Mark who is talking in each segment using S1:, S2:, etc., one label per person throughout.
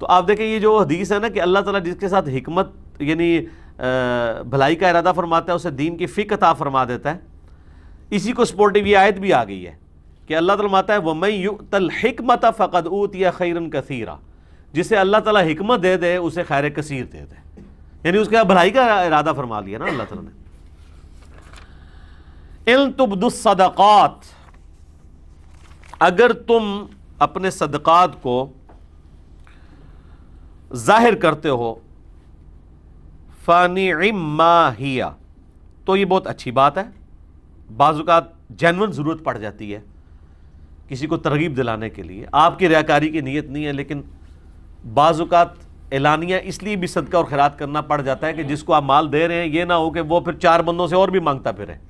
S1: तो आप देखें ये जो हदीस है ना कि अल्लाह ताला जिसके साथ हमत यानी भलाई का इरादा फरमाता है उसे दीन की फ़िकता फरमा देता है इसी को सपोर्टिव ये आयत भी आ गई है कि अल्लाह तलमाता है वमई यू तलमत फ़कद ऊत या खैरन कसीरा जिसे अल्लाह ताला हमत दे दे उसे खैर कसीर दे दे यानी उसके भलाई का इरादा फरमा लिया ना अल्लाह तला ने इन अगर तुम अपने सदक़ात को जाहिर करते हो फ़ानी माहिया तो ये बहुत अच्छी बात है बाज़ात जेनवन ज़रूरत पड़ जाती है किसी को तरगीब दिलाने के लिए आपकी रियाकारी की नीयत नहीं है लेकिन बाज़ात एलानिया इसलिए भी सदका और खैरात करना पड़ जाता है कि जिसको आप माल दे रहे हैं ये ना हो कि वो फिर चार बंदों से और भी मांगता फिर है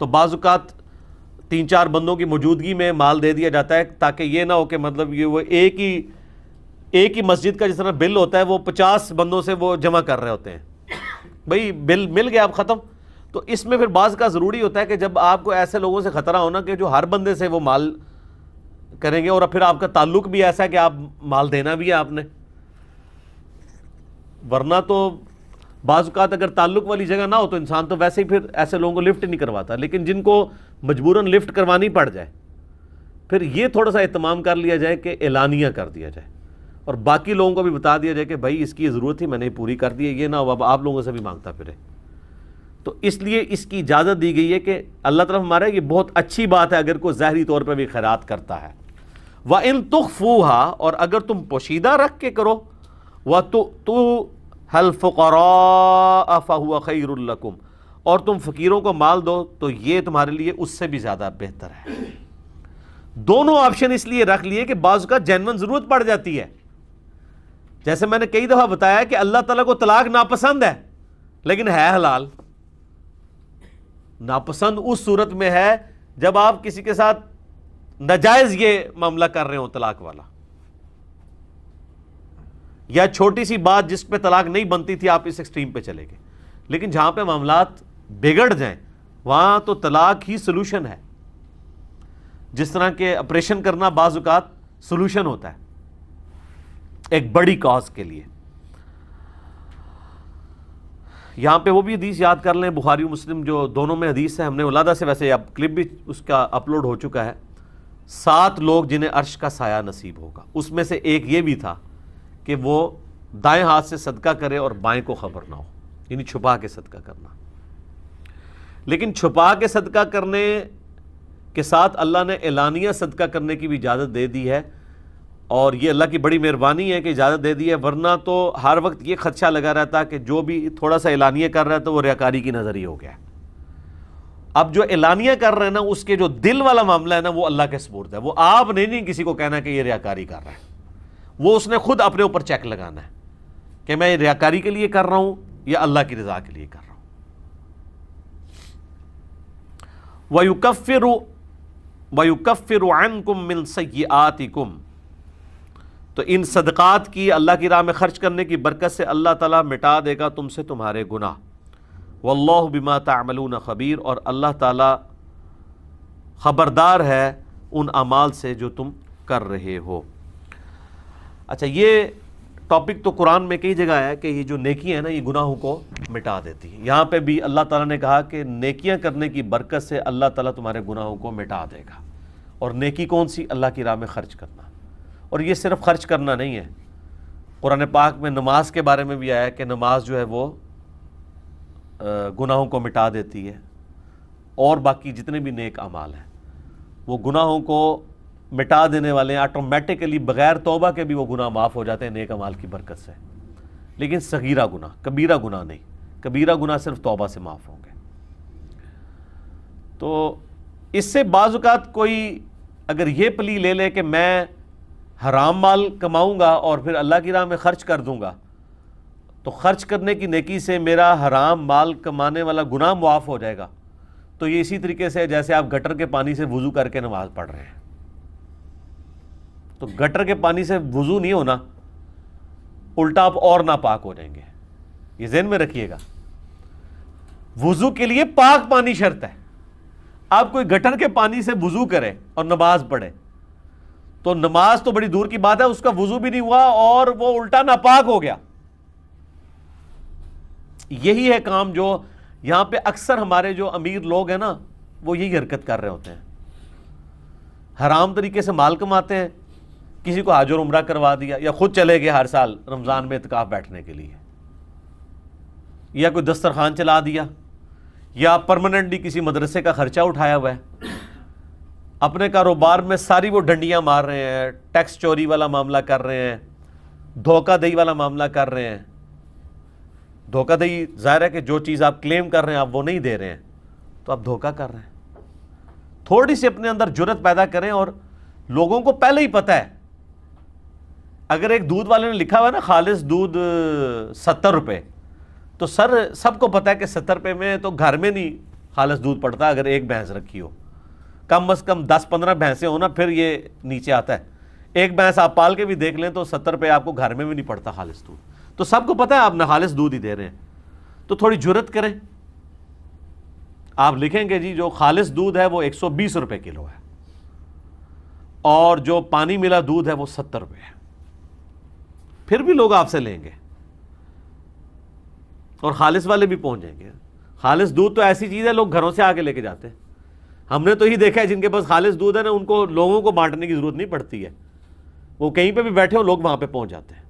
S1: तो बाज़ात तीन चार बंदों की मौजूदगी में माल दे दिया जाता है ताकि ये ना हो कि मतलब ये वो एक ही एक ही मस्जिद का जिस तरह बिल होता है वो पचास बंदों से वो जमा कर रहे होते हैं भाई बिल मिल गया अब ख़त्म तो इसमें फिर बाज का ज़रूरी होता है कि जब आपको ऐसे लोगों से ख़तरा होना कि जो हर बंदे से वो माल करेंगे और फिर आपका ताल्लुक भी ऐसा है कि आप माल देना भी है आपने वरना तो बाज़ात अगर ताल्लुक वाली जगह ना हो तो इंसान तो वैसे ही फिर ऐसे लोगों को लिफ्ट नहीं करवाता लेकिन जिनको मजबूरन लिफ्ट करवानी पड़ जाए फिर ये थोड़ा सा अहतमाम कर लिया जाए कि एलानिया कर दिया जाए और बाकी लोगों को भी बता दिया जाए कि भाई इसकी ज़रूरत थी मैंने पूरी कर दी है ये ना हो अब आप लोगों से भी मांगता फिरे तो इसलिए इसकी इजाज़त दी गई है कि अल्लाह तरफ हमारा ये बहुत अच्छी बात है अगर कोई ज़ाहरी तौर पर भी खैरात करता है व इन फूहा और अगर तुम पोशीदा रख के करो व तो तो हलफ़रा फ़ुआ खैरकुम और तुम फ़कीरों को माल दो तो ये तुम्हारे लिए उससे भी ज़्यादा बेहतर है दोनों ऑप्शन इसलिए रख लिए कि बाज़ का जैनवन ज़रूरत पड़ जाती है जैसे मैंने कई दफ़ा बताया कि अल्लाह तला को तलाक नापसंद है लेकिन है हलाल नापसंद उस सूरत में है जब आप किसी के साथ नजायज ये मामला कर रहे हो तलाक वाला या छोटी सी बात जिस पे तलाक नहीं बनती थी आप इस एक्सट्रीम पे चले गए लेकिन जहां पे मामला बिगड़ जाए वहां तो तलाक ही सोल्यूशन है जिस तरह के ऑपरेशन करना बाजुकात सोल्यूशन होता है एक बड़ी कॉज के लिए यहां पे वो भी हदीस याद कर लें बुखारी मुस्लिम जो दोनों में हदीस है हमने उलादा से वैसे अब क्लिप भी उसका अपलोड हो चुका है सात लोग जिन्हें अर्श का साया नसीब होगा उसमें से एक ये भी था कि वो दाएं हाथ से सदका करे और बाएं को खबर ना हो यानी छुपा के सदका करना लेकिन छुपा के सदका करने के साथ अल्लाह ने एलानिया सदका करने की भी इजाज़त दे दी है और ये अल्लाह की बड़ी मेहरबानी है कि इजाज़त दे दी है वरना तो हर वक्त ये खदशा लगा रहता कि जो भी थोड़ा सा एलानिया कर रहा तो वो रियाकारी की नज़र ही हो गया अब जो एलानिया कर रहे हैं ना उसके जो दिल वाला मामला है ना वो अल्लाह के सबूत है वो आप नहीं नहीं किसी को कहना कि ये रियाकारी कर रहा है वो उसने खुद अपने ऊपर चेक लगाना है कि मैं रियाकारी के लिए कर रहा हूँ या अल्लाह की रजा के लिए कर रहा हूँ वयुकफ़िर वयुकफ़िर कुम मिन सयातिकुम तो इन सदक़ात की अल्लाह की राह में ख़र्च करने की बरकत से अल्लाह ताला मिटा देगा तुमसे तुम्हारे गुनाह वल्लह बिमा तामलून खबीर और अल्लाह ताला ख़बरदार है उन अमाल से जो तुम कर रहे हो अच्छा ये टॉपिक तो कुरान में कई जगह है कि ये जो नेकी है ना ये गुनाहों को मिटा देती है यहाँ पे भी अल्लाह ताला ने कहा कि नेकियाँ करने की बरकत से अल्लाह ताला तुम्हारे गुनाहों को मिटा देगा और नेकी कौन सी अल्लाह की राह में ख़र्च करना और ये सिर्फ खर्च करना नहीं है कुरान पाक में नमाज के बारे में भी आया कि नमाज जो है वो गुनाहों को मिटा देती है और बाकी जितने भी नेक अमाल हैं वो गुनाहों को मिटा देने वाले हैं ऑटोमेटिकली बग़ैर तोबा के भी वो गुनाह माफ़ हो जाते हैं नेक अमाल की बरकत से लेकिन सगीरा गुनाह कबीरा गुनाह नहीं कबीरा गुनाह सिर्फ तोबा से माफ़ होंगे तो इससे बाज़ात कोई अगर ये प्ली ले लें कि मैं हराम माल कमाऊंगा और फिर अल्लाह की राह में ख़र्च कर दूंगा तो ख़र्च करने की नेकी से मेरा हराम माल कमाने वाला गुनाह मुआफ़ हो जाएगा तो ये इसी तरीके से जैसे आप गटर के पानी से वज़ू करके नमाज़ पढ़ रहे हैं तो गटर के पानी से वज़ू नहीं होना उल्टा आप और नापाक हो जाएंगे ये जेन में रखिएगा वज़ू के लिए पाक पानी शर्त है आप कोई गटर के पानी से वज़ू करें और नमाज पढ़े तो नमाज तो बड़ी दूर की बात है उसका वजू भी नहीं हुआ और वो उल्टा नापाक हो गया यही है काम जो यहां पे अक्सर हमारे जो अमीर लोग हैं ना वो यही हरकत कर रहे होते हैं हराम तरीके से माल कमाते हैं किसी को हाजुर उम्र करवा दिया या खुद चले गए हर साल रमज़ान में इतकाफ बैठने के लिए या कोई दस्तरखान चला दिया या परमानेंटली किसी मदरसे का खर्चा उठाया हुआ है अपने कारोबार में सारी वो डंडियाँ मार रहे हैं टैक्स चोरी वाला मामला कर रहे हैं धोखा दही वाला मामला कर रहे हैं धोखा दही जाहिर है कि जो चीज़ आप क्लेम कर रहे हैं आप वो नहीं दे रहे हैं तो आप धोखा कर रहे हैं थोड़ी सी अपने अंदर जरूरत पैदा करें और लोगों को पहले ही पता है अगर एक दूध वाले ने लिखा हुआ है ना खालिश दूध सत्तर रुपये तो सर सबको पता है कि सत्तर रुपये में तो घर में नहीं खालिश दूध पड़ता अगर एक भैंस रखी हो कम अज़ कम दस पंद्रह भैंसें हो ना फिर ये नीचे आता है एक भैंस आप पाल के भी देख लें तो सत्तर रुपये आपको घर में भी नहीं पड़ता खालिश दूध तो सबको पता है आप ना खालिश दूध ही दे रहे हैं तो थोड़ी जरूरत करें आप लिखेंगे जी जो खालिश दूध है वो एक सौ बीस रुपये किलो है और जो पानी मिला दूध है वो सत्तर रुपये है फिर भी लोग आपसे लेंगे और खालिश वाले भी पहुंच जाएंगे खालिश दूध तो ऐसी चीज़ है लोग घरों से आके लेके जाते हैं हमने तो ही देखा है जिनके पास खालिस दूध है ना उनको लोगों को बांटने की ज़रूरत नहीं पड़ती है वो कहीं पर भी बैठे हो लोग वहाँ पर पहुँच जाते हैं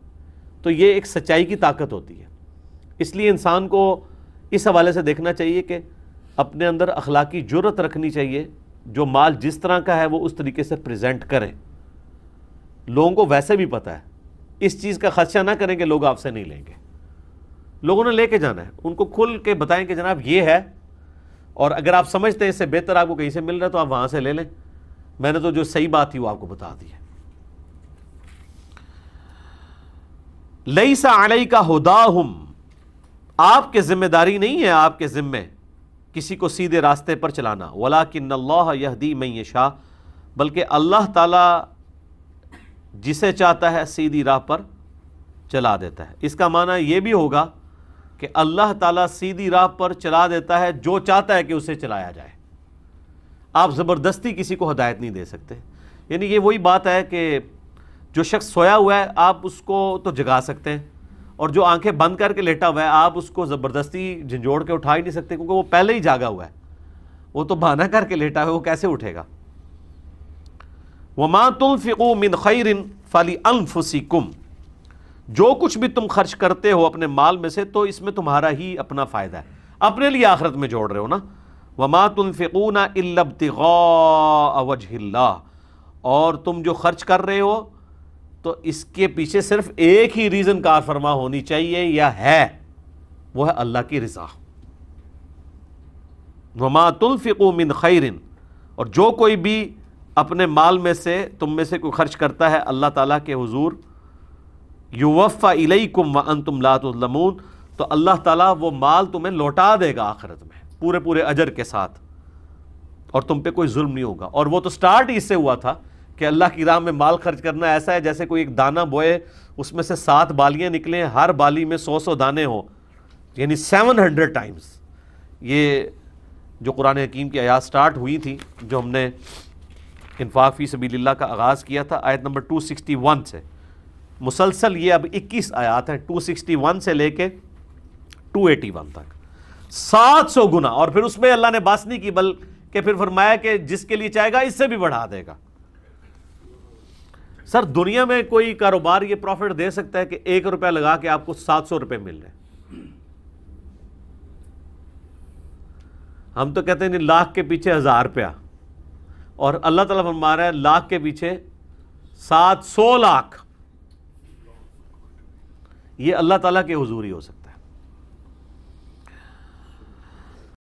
S1: तो ये एक सच्चाई की ताकत होती है इसलिए इंसान को इस हवाले से देखना चाहिए कि अपने अंदर अखलाकी जरूरत रखनी चाहिए जो माल जिस तरह का है वो उस तरीके से प्रेजेंट करें लोगों को वैसे भी पता है इस चीज़ का खदशा ना करें कि लोग आपसे नहीं लेंगे लोगों ने लेके जाना है उनको खुल के बताएं कि जनाब ये है और अगर आप समझते हैं इससे बेहतर आपको कहीं से मिल रहा है तो आप वहां से ले लें मैंने तो जो सही बात थी वो आपको बता दी है लई सा आलई का हुदा हम आपके जिम्मेदारी नहीं है आपके ज़िम्मे किसी को सीधे रास्ते पर चलाना वला किन दी मैं शाह बल्कि अल्लाह ताला जिसे चाहता है सीधी राह पर चला देता है इसका माना यह भी होगा कि अल्लाह ताला सीधी राह पर चला देता है जो चाहता है कि उसे चलाया जाए आप ज़बरदस्ती किसी को हदायत नहीं दे सकते यानी ये वही बात है कि जो शख्स सोया हुआ है आप उसको तो जगा सकते हैं और जो आंखें बंद करके लेटा हुआ है आप उसको ज़बरदस्ती झंझोड़ के उठा ही नहीं सकते क्योंकि वो पहले ही जागा हुआ है वो तो बहाना करके लेटा हुआ है वो कैसे उठेगा वमा तुम फ़िको मिन खैरिन फली अनफुसिकुम जो कुछ भी तुम खर्च करते हो अपने माल में से तो इसमें तुम्हारा ही अपना फ़ायदा है अपने लिए आखिरत में जोड़ रहे हो ना वमा अवज इल्लबतिल्ला और तुम जो खर्च कर रहे हो तो इसके पीछे सिर्फ एक ही रीज़न कार फरमा होनी चाहिए या है वो है अल्लाह की रजा वमा मिन खैरिन और जो कोई भी अपने माल में से तुम में से कोई खर्च करता है अल्लाह ताला के हुजूर युवफ़ा इलैकुम व अंतुम लातमून तो अल्लाह ताला वो माल तुम्हें लौटा देगा आखिरत में पूरे पूरे अजर के साथ और तुम पे कोई जुल्म नहीं होगा और वो तो स्टार्ट ही इससे हुआ था कि अल्लाह की राह में माल खर्च करना ऐसा है जैसे कोई एक दाना बोए उसमें से सात बालियाँ निकलें हर बाली में सौ सौ दाने हों यानी सेवन हंड्रेड टाइम्स ये जो कुरान हकीम की आयात स्टार्ट हुई थी जो हमने इनफाफी सबील्ला का आगाज़ किया था आयत नंबर टू सिक्सटी वन से मुसलसल ये अब 21 आयात हैं 261 से लेके 281 तक 700 गुना और फिर उसमें अल्लाह ने बास नहीं की बल के फिर फरमाया कि जिसके लिए चाहेगा इससे भी बढ़ा देगा सर दुनिया में कोई कारोबार ये प्रॉफिट दे सकता है कि एक रुपया लगा के आपको सात सौ रुपये मिल रहे हम तो कहते हैं लाख के पीछे हज़ार रुपया और अल्लाह तला फरमा रहा है लाख के पीछे सात सौ लाख ये अल्लाह ताला के हजूरी हो सकता